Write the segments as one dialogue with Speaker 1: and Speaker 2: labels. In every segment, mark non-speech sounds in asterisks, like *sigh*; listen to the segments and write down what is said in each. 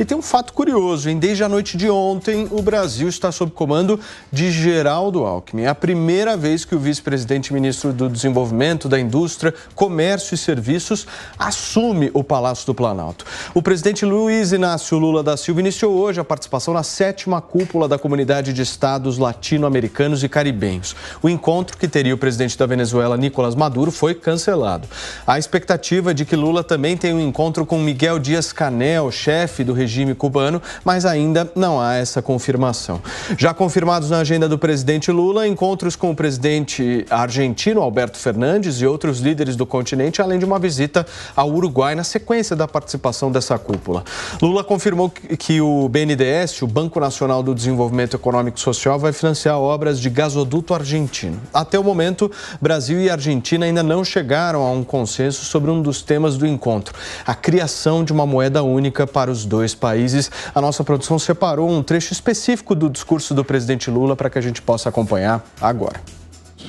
Speaker 1: E tem um fato curioso, hein? Desde a noite de ontem, o Brasil está sob comando de Geraldo Alckmin. É a primeira vez que o vice-presidente ministro do Desenvolvimento, da Indústria, Comércio e Serviços assume o Palácio do Planalto. O presidente Luiz Inácio Lula da Silva iniciou hoje a participação na sétima cúpula da Comunidade de Estados Latino-Americanos e Caribenhos. O encontro que teria o presidente da Venezuela, Nicolás Maduro, foi cancelado. A expectativa de que Lula também tenha um encontro com Miguel Dias Canel, chefe do regime regime cubano, mas ainda não há essa confirmação. Já confirmados na agenda do presidente Lula, encontros com o presidente argentino Alberto Fernandes e outros líderes do continente, além de uma visita ao Uruguai na sequência da participação dessa cúpula. Lula confirmou que o BNDES, o Banco Nacional do Desenvolvimento Econômico e Social, vai financiar obras de gasoduto argentino. Até o momento, Brasil e Argentina ainda não chegaram a um consenso sobre um dos temas do encontro: a criação de uma moeda única para os dois países. A nossa produção separou um trecho específico do discurso do presidente Lula para que a gente possa acompanhar agora.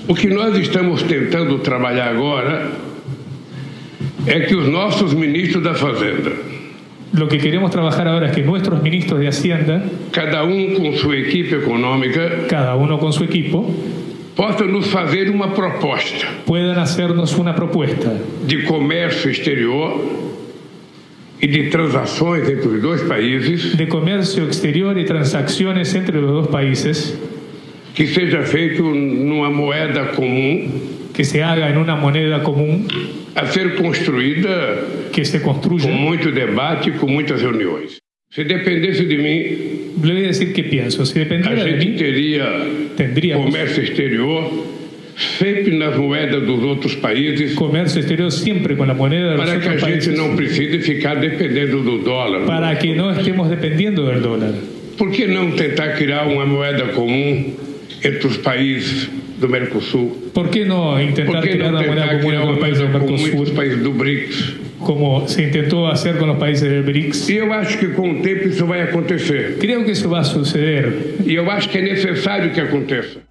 Speaker 2: O que nós estamos tentando trabalhar agora é que os nossos ministros da Fazenda. Lo que queremos trabajar ahora es que nuestros ministros de Hacienda, cada um com sua equipe econômica, cada uno con su equipo, possam nos fazer uma proposta. Puedan hacernos una propuesta de comércio exterior e de transações entre os dois países, de comércio exterior e transações entre os dois países, que seja feito numa moeda comum, que se haja em uma moeda comum, a ser construída, que se construja, com muito debate, com muitas reuniões. Se dependesse de mim, Deve dizer que penso. Se dependesse a gente de mim, teria comércio exterior sempre nas moedas dos outros países. Comércio exterior sempre com a moeda dos Para que a países. gente não precise ficar dependendo do dólar. Para que não estemos dependendo do dólar. Por que não tentar criar uma moeda comum entre os países do Mercosul? Por que não tentar criar uma moeda comum entre os países do Mercosul? Os países do BRICS. Como se tentou fazer com os países do BRICS. E eu acho que com o tempo isso vai acontecer. Creio que isso vai suceder. E eu acho que é necessário que aconteça.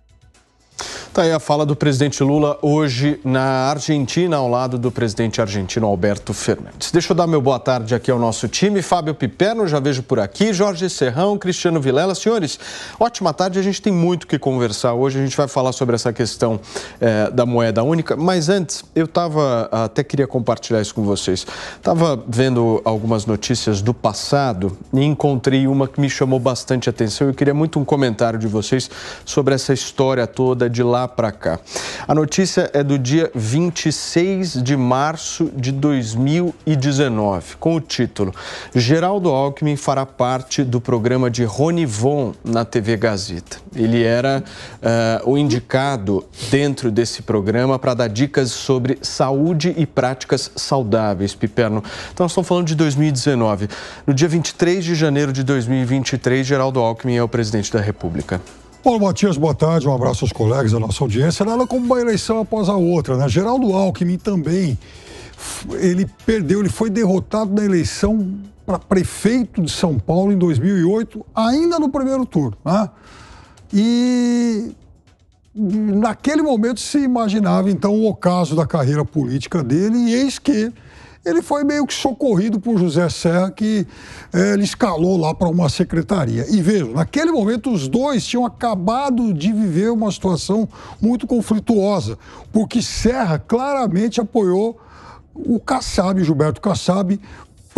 Speaker 1: Tá aí a fala do presidente Lula hoje na Argentina, ao lado do presidente argentino Alberto Fernandes. Deixa eu dar meu boa tarde aqui ao nosso time. Fábio Piperno, já vejo por aqui. Jorge Serrão, Cristiano Vilela. Senhores, ótima tarde. A gente tem muito que conversar hoje. A gente vai falar sobre essa questão eh, da moeda única. Mas antes, eu estava, até queria compartilhar isso com vocês. Estava vendo algumas notícias do passado e encontrei uma que me chamou bastante atenção. Eu queria muito um comentário de vocês sobre essa história toda de lá lá para cá. A notícia é do dia 26 de março de 2019, com o título: Geraldo Alckmin fará parte do programa de Ronivon na TV Gazeta. Ele era uh, o indicado dentro desse programa para dar dicas sobre saúde e práticas saudáveis, Piperno. Então, nós estamos falando de 2019. No dia 23 de janeiro de 2023, Geraldo Alckmin é o presidente da República.
Speaker 3: Paulo Matias, boa tarde, um abraço aos colegas, à nossa audiência. Nada como uma eleição após a outra, né? Geraldo Alckmin também, ele perdeu, ele foi derrotado na eleição para prefeito de São Paulo em 2008, ainda no primeiro turno, né? E naquele momento se imaginava então o ocaso da carreira política dele, e eis que ele foi meio que socorrido por José Serra, que é, ele escalou lá para uma secretaria. E vejo, naquele momento os dois tinham acabado de viver uma situação muito conflituosa, porque Serra claramente apoiou o Kassab, Gilberto Kassab,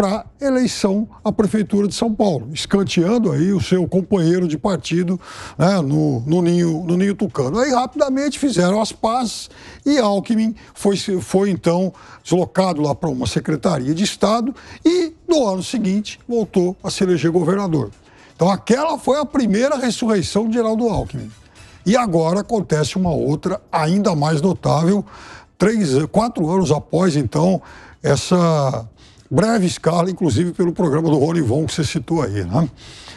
Speaker 3: para eleição à Prefeitura de São Paulo, escanteando aí o seu companheiro de partido né, no, no, ninho, no ninho tucano. Aí rapidamente fizeram as pazes e Alckmin foi, foi então deslocado lá para uma secretaria de Estado e no ano seguinte voltou a se eleger governador. Então aquela foi a primeira ressurreição de Geraldo Alckmin. E agora acontece uma outra ainda mais notável, três, quatro anos após então essa breve escala, inclusive pelo programa do Von que você citou aí, né?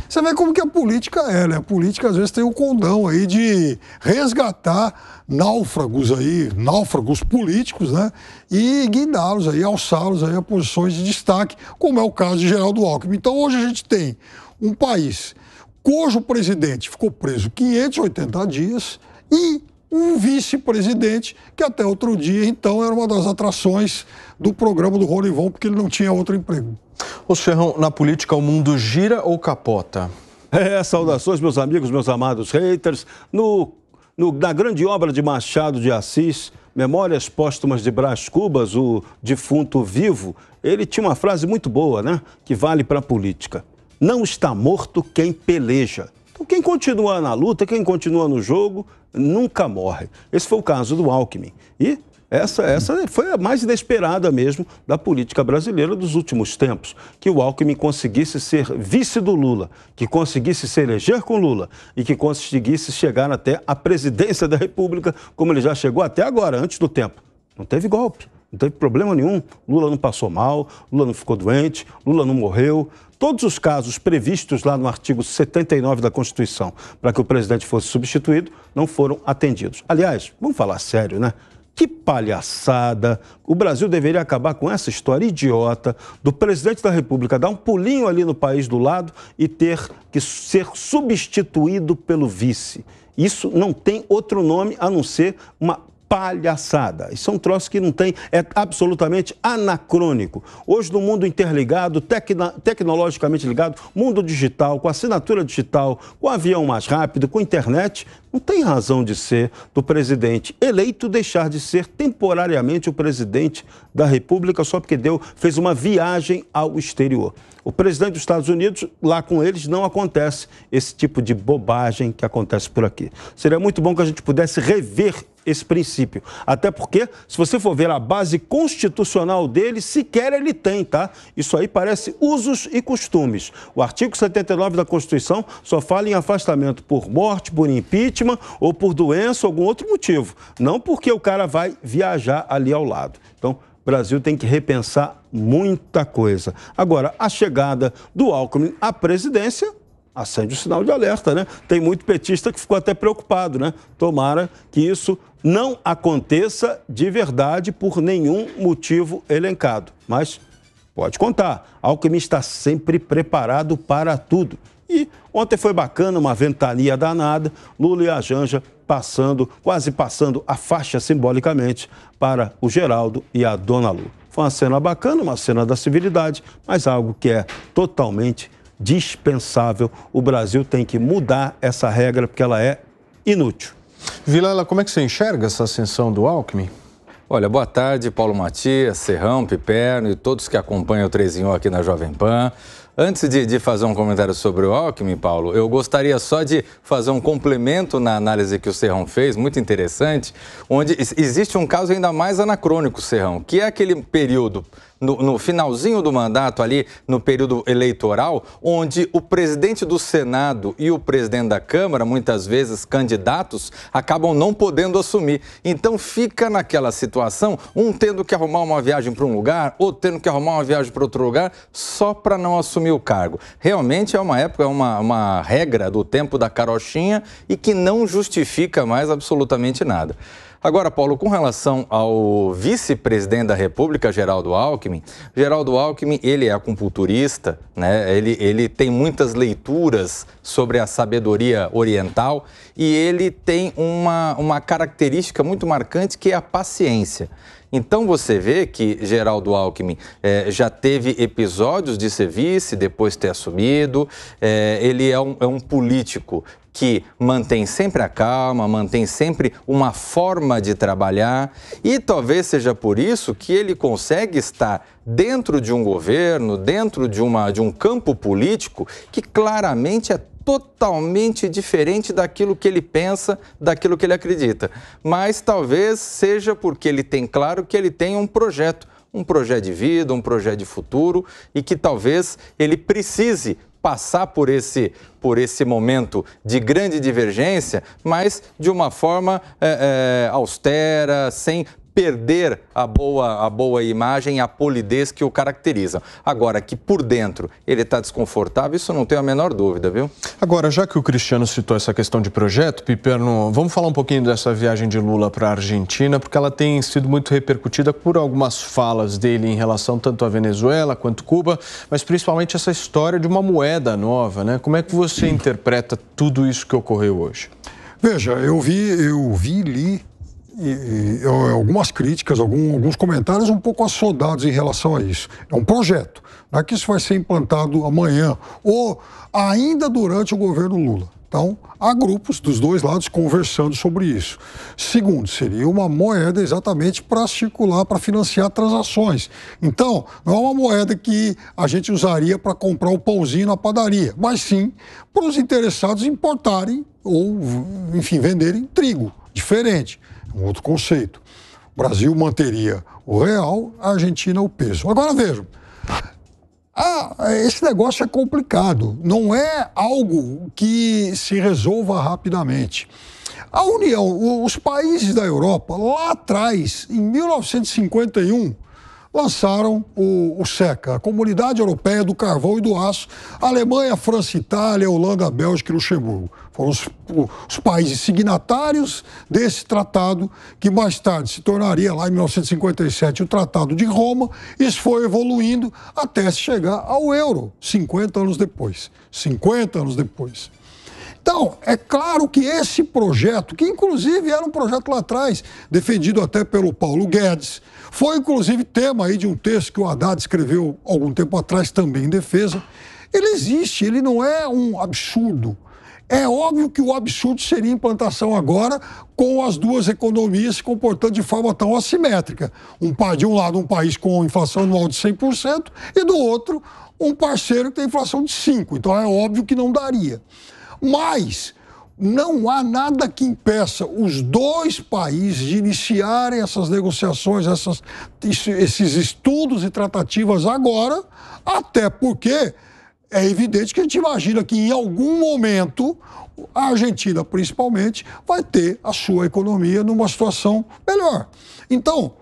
Speaker 3: Você vê como que a política é, né? A política às vezes tem o um condão aí de resgatar náufragos aí, náufragos políticos, né? E guiá-los aí, alçá-los aí a posições de destaque, como é o caso de Geraldo Alckmin. Então hoje a gente tem um país cujo presidente ficou preso 580 dias e um vice-presidente, que até outro dia, então, era uma das atrações do programa do Rolivão, porque ele não tinha outro emprego.
Speaker 4: Ô Ferrão, na política o mundo gira ou capota? É, saudações, meus amigos, meus amados haters. No, no, na grande obra de Machado de Assis, Memórias Póstumas de Brás Cubas, o defunto vivo, ele tinha uma frase muito boa, né? Que vale para a política. Não está morto quem peleja, quem continua na luta, quem continua no jogo, nunca morre. Esse foi o caso do Alckmin. E essa, essa foi a mais inesperada mesmo da política brasileira dos últimos tempos. Que o Alckmin conseguisse ser vice do Lula, que conseguisse se eleger com Lula e que conseguisse chegar até a presidência da República, como ele já chegou até agora, antes do tempo. Não teve golpe. Não teve problema nenhum. Lula não passou mal, Lula não ficou doente, Lula não morreu. Todos os casos previstos lá no artigo 79 da Constituição para que o presidente fosse substituído não foram atendidos. Aliás, vamos falar sério, né? Que palhaçada! O Brasil deveria acabar com essa história idiota do presidente da República dar um pulinho ali no país do lado e ter que ser substituído pelo vice. Isso não tem outro nome a não ser uma palhaçada. Isso é um troço que não tem, é absolutamente anacrônico. Hoje, no mundo interligado, tecno, tecnologicamente ligado, mundo digital, com assinatura digital, com avião mais rápido, com internet, não tem razão de ser do presidente eleito deixar de ser temporariamente o presidente da República só porque deu, fez uma viagem ao exterior. O presidente dos Estados Unidos, lá com eles, não acontece esse tipo de bobagem que acontece por aqui. Seria muito bom que a gente pudesse rever esse princípio. Até porque, se você for ver a base constitucional dele, sequer ele tem, tá? Isso aí parece usos e costumes. O artigo 79 da Constituição só fala em afastamento por morte, por impeachment ou por doença ou algum outro motivo. Não porque o cara vai viajar ali ao lado. Então, o Brasil tem que repensar muita coisa. Agora, a chegada do Alckmin à presidência acende o sinal de alerta, né? Tem muito petista que ficou até preocupado, né? Tomara que isso não aconteça de verdade por nenhum motivo elencado. Mas pode contar, Alckmin está sempre preparado para tudo. E ontem foi bacana, uma ventania danada, Lula e a Janja passando, quase passando a faixa simbolicamente para o Geraldo e a Dona Lu. Foi uma cena bacana, uma cena da civilidade, mas algo que é totalmente dispensável. O Brasil tem que mudar essa regra porque ela é inútil. Vilela, como é que você enxerga essa ascensão do Alckmin?
Speaker 5: Olha, boa tarde, Paulo Matias, Serrão, Piperno e todos que acompanham o Trezinho aqui na Jovem Pan. Antes de, de, fazer um comentário sobre o Alckmin, Paulo, eu gostaria só de fazer um complemento na análise que o Serrão fez, muito interessante, onde existe um caso ainda mais anacrônico, Serrão, que é aquele período no, no, finalzinho do mandato, ali no período eleitoral, onde o presidente do Senado e o presidente da Câmara, muitas vezes candidatos, acabam não podendo assumir. Então fica naquela situação, um tendo que arrumar uma viagem para um lugar, outro tendo que arrumar uma viagem para outro lugar, só para não assumir assumir o cargo. Realmente é uma época, é uma, uma regra do tempo da carochinha e que não justifica mais absolutamente nada. Agora, Paulo, com relação ao vice-presidente da República, Geraldo Alckmin, Geraldo Alckmin, ele é acupunturista, né? ele, ele tem muitas leituras sobre a sabedoria oriental e ele tem uma, uma característica muito marcante que é a paciência. Então você vê que Geraldo Alckmin é, já teve episódios de ser vice, depois ter assumido. É, ele é um, é um político que mantém sempre a calma, mantém sempre uma forma de trabalhar e talvez seja por isso que ele consegue estar dentro de um governo, dentro de, uma, de um campo político que claramente é totalmente diferente daquilo que ele pensa, daquilo que ele acredita. Mas talvez seja porque ele tem claro que ele tem um projeto, um projeto de vida, um projeto de futuro e que talvez ele precise passar por esse, por esse momento de grande divergência, mas de uma forma é, é, austera, sem perder a boa, a boa imagem, a polidez que o caracteriza. Agora, que por dentro ele está desconfortável, isso não tenho a menor dúvida, viu?
Speaker 1: Agora, já que o Cristiano citou essa questão de projeto, Piperno, vamos falar um pouquinho dessa viagem de Lula para a Argentina, porque ela tem sido muito repercutida por algumas falas dele em relação tanto à Venezuela quanto Cuba, mas principalmente essa história de uma moeda nova, né? Como é que você interpreta tudo isso que ocorreu hoje?
Speaker 3: Veja, eu vi, eu vi, li e, e, algumas críticas, algum, alguns comentários um pouco assodados em relação a isso. É um projeto, não é que isso vai ser implantado amanhã ou ainda durante o governo Lula. Então, há grupos dos dois lados conversando sobre isso. Segundo, seria uma moeda exatamente para circular, para financiar transações. Então, não é uma moeda que a gente usaria para comprar o um pãozinho na padaria, mas sim para os interessados importarem ou, enfim, venderem trigo. Diferente um outro conceito. O Brasil manteria o real, a Argentina o peso. Agora vejam, ah, esse negócio é complicado, não é algo que se resolva rapidamente. A União, os países da Europa, lá atrás, em 1951, lançaram o, o SECA, a Comunidade Europeia do Carvão e do Aço, Alemanha, França, Itália, Holanda, Bélgica e Luxemburgo. Foram os, os países signatários desse tratado, que mais tarde se tornaria, lá em 1957, o Tratado de Roma. Isso foi evoluindo até se chegar ao euro, 50 anos depois. 50 anos depois. Então, é claro que esse projeto, que inclusive era um projeto lá atrás, defendido até pelo Paulo Guedes, foi inclusive tema aí de um texto que o Haddad escreveu algum tempo atrás também em defesa, ele existe, ele não é um absurdo. É óbvio que o absurdo seria a implantação agora com as duas economias se comportando de forma tão assimétrica. Um, de um lado, um país com inflação anual de 100% e do outro, um parceiro que tem inflação de 5%. Então é óbvio que não daria. Mas não há nada que impeça os dois países de iniciarem essas negociações, essas, esses estudos e tratativas agora, até porque é evidente que a gente imagina que em algum momento a Argentina, principalmente, vai ter a sua economia numa situação melhor. Então,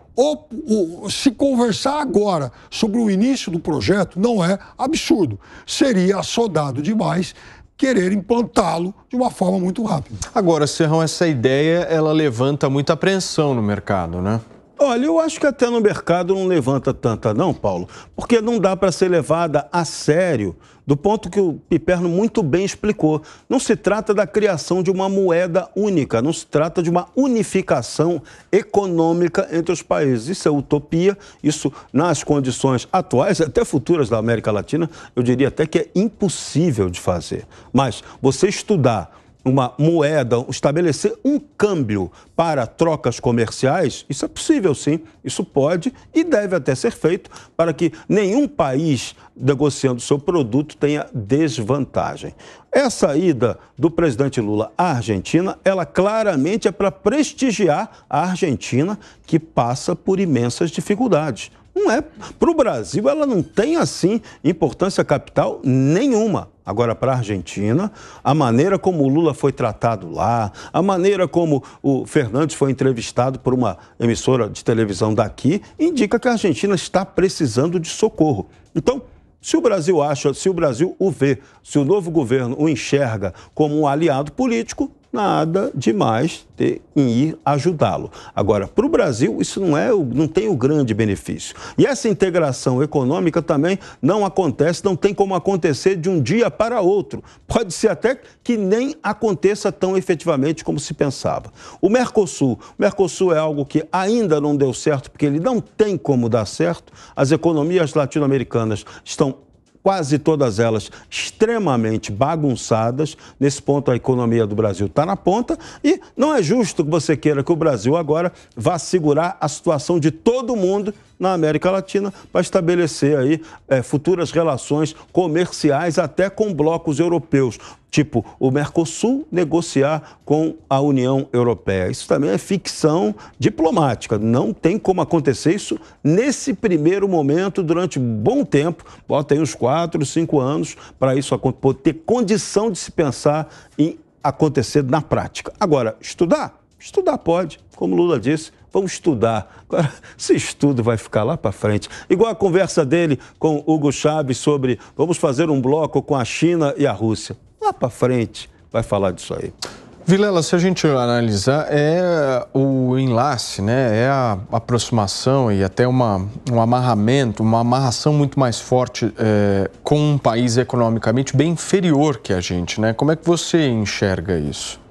Speaker 3: se conversar agora sobre o início do projeto não é absurdo. Seria assodado demais querer implantá-lo de uma forma muito rápida.
Speaker 1: Agora, Serrão, essa ideia ela levanta muita apreensão no mercado, né?
Speaker 4: Olha, eu acho que até no mercado não levanta tanta, não, Paulo, porque não dá para ser levada a sério do ponto que o Piperno muito bem explicou. Não se trata da criação de uma moeda única, não se trata de uma unificação econômica entre os países. Isso é utopia, isso nas condições atuais, até futuras da América Latina, eu diria até que é impossível de fazer. Mas você estudar uma moeda, estabelecer um câmbio para trocas comerciais, isso é possível sim, isso pode e deve até ser feito para que nenhum país negociando seu produto tenha desvantagem. Essa ida do presidente Lula à Argentina, ela claramente é para prestigiar a Argentina que passa por imensas dificuldades. Não é. Para o Brasil, ela não tem, assim, importância capital nenhuma. Agora, para a Argentina, a maneira como o Lula foi tratado lá, a maneira como o Fernandes foi entrevistado por uma emissora de televisão daqui, indica que a Argentina está precisando de socorro. Então, se o Brasil acha, se o Brasil o vê, se o novo governo o enxerga como um aliado político, nada demais ter, em ir ajudá-lo. Agora, para o Brasil, isso não, é, não tem o grande benefício. E essa integração econômica também não acontece, não tem como acontecer de um dia para outro. Pode ser até que nem aconteça tão efetivamente como se pensava. O Mercosul, o Mercosul é algo que ainda não deu certo, porque ele não tem como dar certo. As economias latino-americanas estão quase todas elas extremamente bagunçadas. Nesse ponto, a economia do Brasil está na ponta e não é justo que você queira que o Brasil agora vá segurar a situação de todo mundo na América Latina para estabelecer aí é, futuras relações comerciais até com blocos europeus, tipo o Mercosul negociar com a União Europeia. Isso também é ficção diplomática. Não tem como acontecer isso nesse primeiro momento, durante bom tempo, bota aí uns quatro, cinco anos, para isso ter condição de se pensar em acontecer na prática. Agora, estudar? Estudar pode, como Lula disse, vamos estudar. Agora, *laughs* se estudo vai ficar lá para frente. Igual a conversa dele com Hugo Chávez sobre vamos fazer um bloco com a China e a Rússia. Lá para frente vai falar disso aí.
Speaker 1: Vilela, se a gente analisar, é eh, o enlace, né? é a aproximação e até uma, um amarramento, uma amarração muito mais forte é, com um país economicamente bem
Speaker 5: inferior que a gente. Né? Como é que você enxerga isso?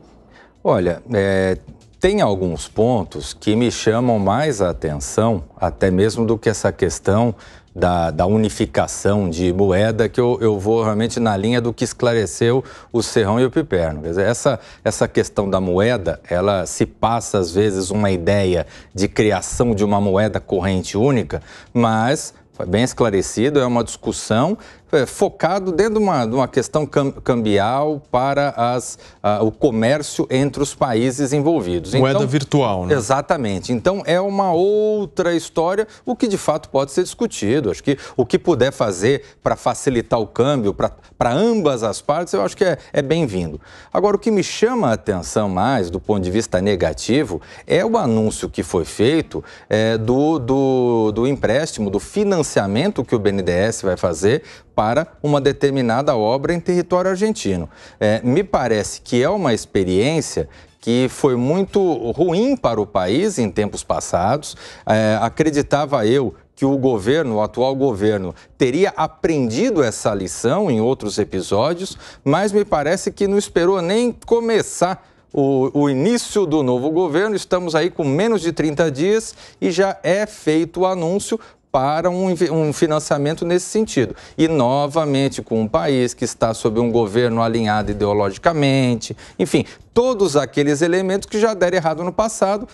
Speaker 5: Olha, é, tem alguns pontos que me chamam mais a atenção, até mesmo do que essa questão da, da, unificação de moeda, que eu, eu vou realmente na linha do que esclareceu o Serrão e o Piperno. Dizer, essa, essa questão da moeda, ela se passa às vezes uma ideia de criação de uma moeda corrente única, mas bem esclarecido, é uma discussão é, focado dentro de uma, de uma questão cam cambial para as, uh, o comércio entre os países envolvidos. Moeda então, virtual, né? Exatamente. Então é uma outra história, o que de fato pode ser discutido. Acho que o que puder fazer para facilitar o câmbio para ambas as partes, eu acho que é, é bem-vindo. Agora, o que me chama a atenção mais do ponto de vista negativo é o anúncio que foi feito é, do, do, do empréstimo, do financiamento que o BNDES vai fazer para uma determinada obra em território argentino. É, me parece que é uma experiência que foi muito ruim para o país em tempos passados. É, acreditava eu que o governo, o atual governo, teria aprendido essa lição em outros episódios, mas me parece que não esperou nem começar o, o, início do novo governo. Estamos aí com menos de 30 dias e já é feito o anúncio para um, um, financiamento nesse sentido. E, novamente, com um país que está sob um governo alinhado ideologicamente, enfim, todos aqueles elementos que já deram errado no passado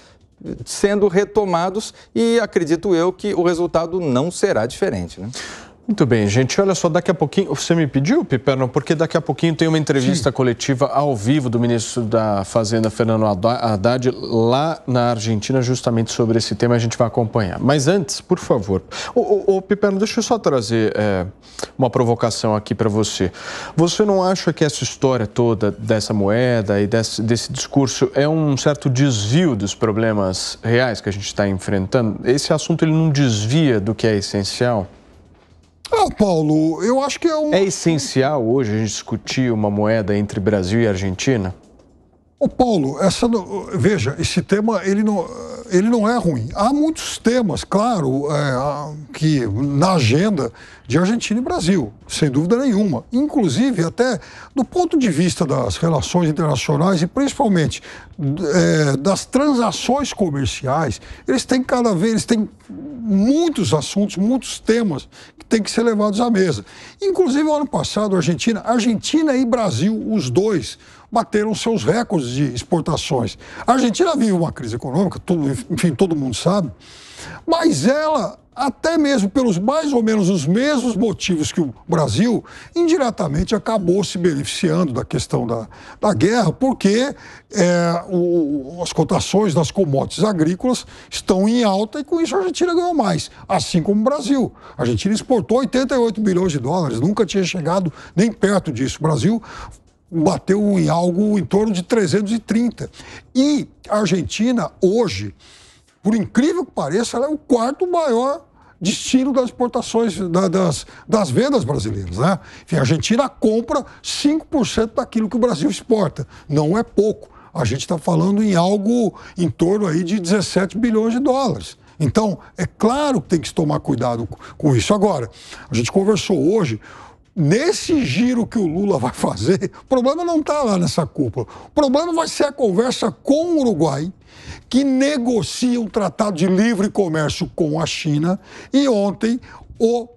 Speaker 5: sendo retomados e acredito eu que o resultado não será diferente. Né?
Speaker 1: Muito bem, gente. Olha só, daqui a pouquinho. Você me pediu, Piperno, porque daqui a pouquinho tem uma entrevista Sim. coletiva ao vivo do ministro da Fazenda, Fernando Haddad, lá na Argentina, justamente sobre esse tema. A gente vai acompanhar. Mas antes, por favor. Ô, ô, ô Piperno, deixa eu só trazer é, uma provocação aqui para você. Você não acha que essa história toda dessa moeda e desse, desse discurso é um certo desvio dos problemas reais que a gente está enfrentando? Esse assunto ele não desvia do que é essencial? Ah, Paulo, eu acho que é um. É essencial hoje a gente discutir uma moeda entre Brasil e Argentina?
Speaker 3: Ô Paulo, essa veja, esse tema ele não, ele não é ruim. Há muitos temas, claro, é, que na agenda de Argentina e Brasil, sem dúvida nenhuma. Inclusive, até do ponto de vista das relações internacionais e principalmente é, das transações comerciais, eles têm cada vez, eles têm muitos assuntos, muitos temas que têm que ser levados à mesa. Inclusive, ano passado, Argentina, Argentina e Brasil, os dois, bateram seus recordes de exportações. A Argentina vive uma crise econômica, tudo, enfim, todo mundo sabe, mas ela até mesmo pelos mais ou menos os mesmos motivos que o Brasil, indiretamente acabou se beneficiando da questão da, da guerra, porque é, o, as cotações das commodities agrícolas estão em alta e com isso a Argentina ganhou mais, assim como o Brasil. A Argentina exportou 88 bilhões de dólares, nunca tinha chegado nem perto disso. O Brasil bateu em algo em torno de 330. E a Argentina, hoje, por incrível que pareça, ela é o quarto maior destino das exportações, da, das, das vendas brasileiras. Né? Enfim, a Argentina compra 5% daquilo que o Brasil exporta. Não é pouco. A gente está falando em algo em torno aí de 17 bilhões de dólares. Então, é claro que tem que tomar cuidado com isso. Agora, a gente conversou hoje nesse giro que o Lula vai *laughs* fazer, o problema não está lá nessa cúpula. O problema vai ser a conversa com o Uruguai que negocia um tratado de livre comércio com a China. E ontem, o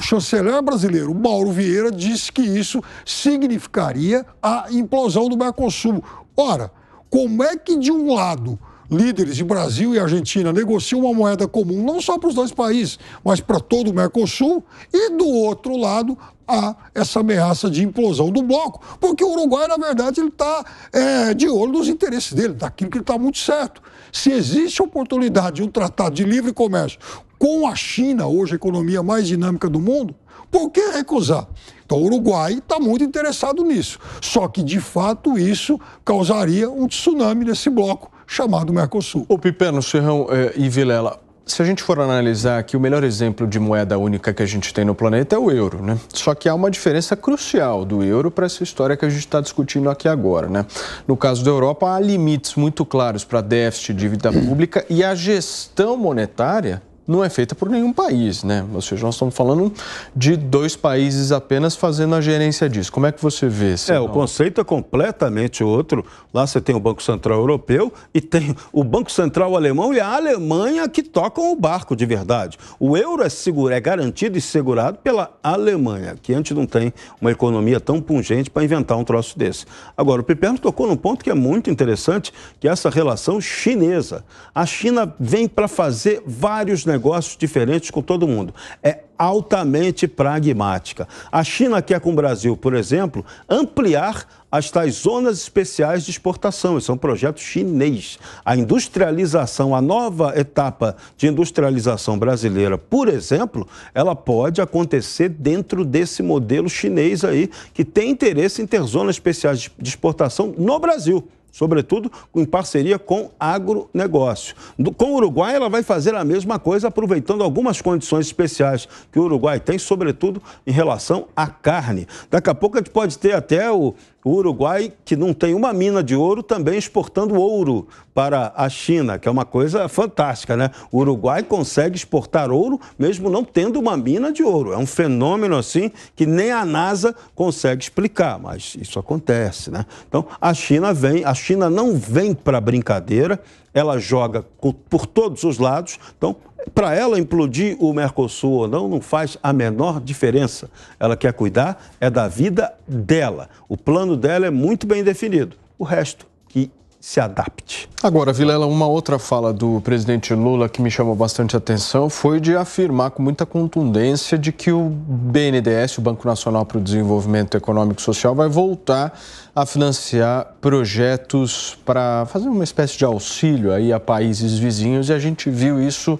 Speaker 3: chanceler brasileiro, Mauro Vieira, disse que isso significaria a implosão do Mercosul. Ora, como é que, de um lado, líderes de Brasil e Argentina negociam uma moeda comum não só para os dois países, mas para todo o Mercosul, e do outro lado há essa ameaça de implosão do bloco, porque o Uruguai, na verdade, ele está é, de olho nos interesses dele, daquilo tá que ele está muito certo. Se existe oportunidade de um tratado de livre comércio com a China, hoje a economia mais dinâmica do mundo, por que recusar? Então, o Uruguai está muito interessado nisso. Só que, de fato, isso causaria um tsunami nesse bloco chamado Mercosul.
Speaker 1: O Pipeno, Serrão é, e Vilela, se a gente for analisar aqui, o melhor exemplo de moeda única que a gente tem no planeta é o euro, né? Só que há uma diferença crucial do euro para essa história que a gente está discutindo aqui agora, né? No caso da Europa, há limites muito claros para déficit, dívida pública e a gestão monetária não é feita por nenhum país, né? Ou seja, nós estamos falando de dois países apenas fazendo a gerência disso. Como é que você
Speaker 4: vê? É, o conceito é completamente outro. Lá você tem o Banco Central Europeu e tem o Banco Central Alemão e a Alemanha que tocam o barco de verdade. O euro é, seguro, é garantido e segurado pela Alemanha, que antes não tem uma economia tão pungente para inventar um troço desse. Agora, o Piperno tocou num ponto que é muito interessante, que é essa relação chinesa. A China vem para fazer vários negócios negócios diferentes com todo mundo. É altamente pragmática. A China quer com o Brasil, por exemplo, ampliar as tais zonas especiais de exportação. Isso é um projeto chinês. A industrialização, a nova etapa de industrialização brasileira, por exemplo, ela pode acontecer dentro desse modelo chinês aí, que tem interesse em ter zonas especiais de exportação no Brasil sobretudo em parceria com agronegócio. Do, com o Uruguai, ela vai fazer a mesma coisa, aproveitando algumas condições especiais que o Uruguai tem, sobretudo em relação à carne. Daqui a pouco a gente pode ter até o, o Uruguai, que não tem uma mina de ouro, também exportando ouro para a China, que é uma coisa fantástica, né? O Uruguai consegue exportar ouro mesmo não tendo uma mina de ouro. É um fenômeno assim que nem a NASA consegue explicar, mas isso acontece, né? Então, a China vem, a China não vem para brincadeira, ela joga por todos os lados. Então, para ela, implodir o Mercosul ou não, não faz a menor diferença. Ela quer cuidar é da vida dela. O plano dela é muito bem definido. O resto que se adapte. Agora,
Speaker 1: Vilela, uma outra fala do presidente Lula que me chamou bastante atenção foi de afirmar com muita contundência de que o BNDES, o Banco Nacional para o Desenvolvimento Econômico e Social, vai voltar a financiar projetos para fazer uma espécie de auxílio aí a países vizinhos e a gente viu isso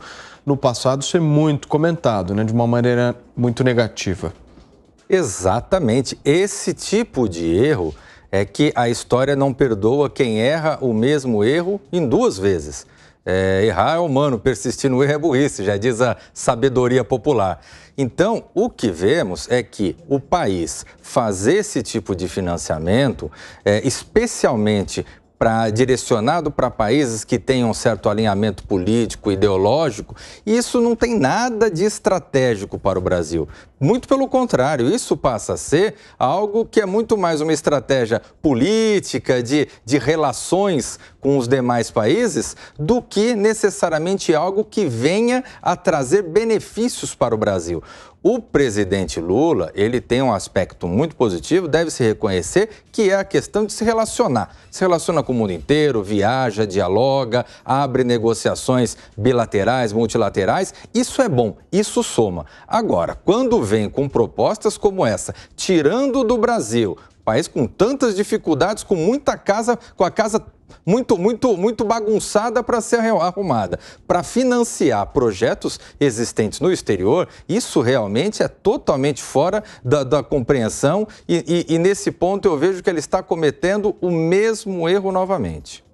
Speaker 1: no passado ser muito comentado, né, de uma maneira muito negativa.
Speaker 5: Exatamente. Esse tipo de erro é que a história não perdoa quem erra o mesmo erro em duas vezes. É, errar é humano, persistir no erro é burrice, já diz a sabedoria popular. Então, o que vemos é que o país fazer esse tipo de financiamento, é, especialmente pra, direcionado para países que tenham um certo alinhamento político, ideológico, isso não tem nada de estratégico para o Brasil. Muito pelo contrário, isso passa a ser algo que é muito mais uma estratégia política, de, de relações com os demais países, do que necessariamente algo que venha a trazer benefícios para o Brasil. O presidente Lula, ele tem um aspecto muito positivo, deve se reconhecer, que é a questão de se relacionar. Se relaciona com o mundo inteiro, viaja, dialoga, abre negociações bilaterais, multilaterais. Isso é bom, isso soma. Agora, quando vem com propostas como essa, tirando do Brasil país com tantas dificuldades, com muita casa, com a casa muito, muito, muito bagunçada para ser arrumada. Para financiar projetos existentes no exterior, isso realmente é totalmente fora da, da compreensão e, e, e nesse ponto eu vejo que ele está cometendo o mesmo erro novamente.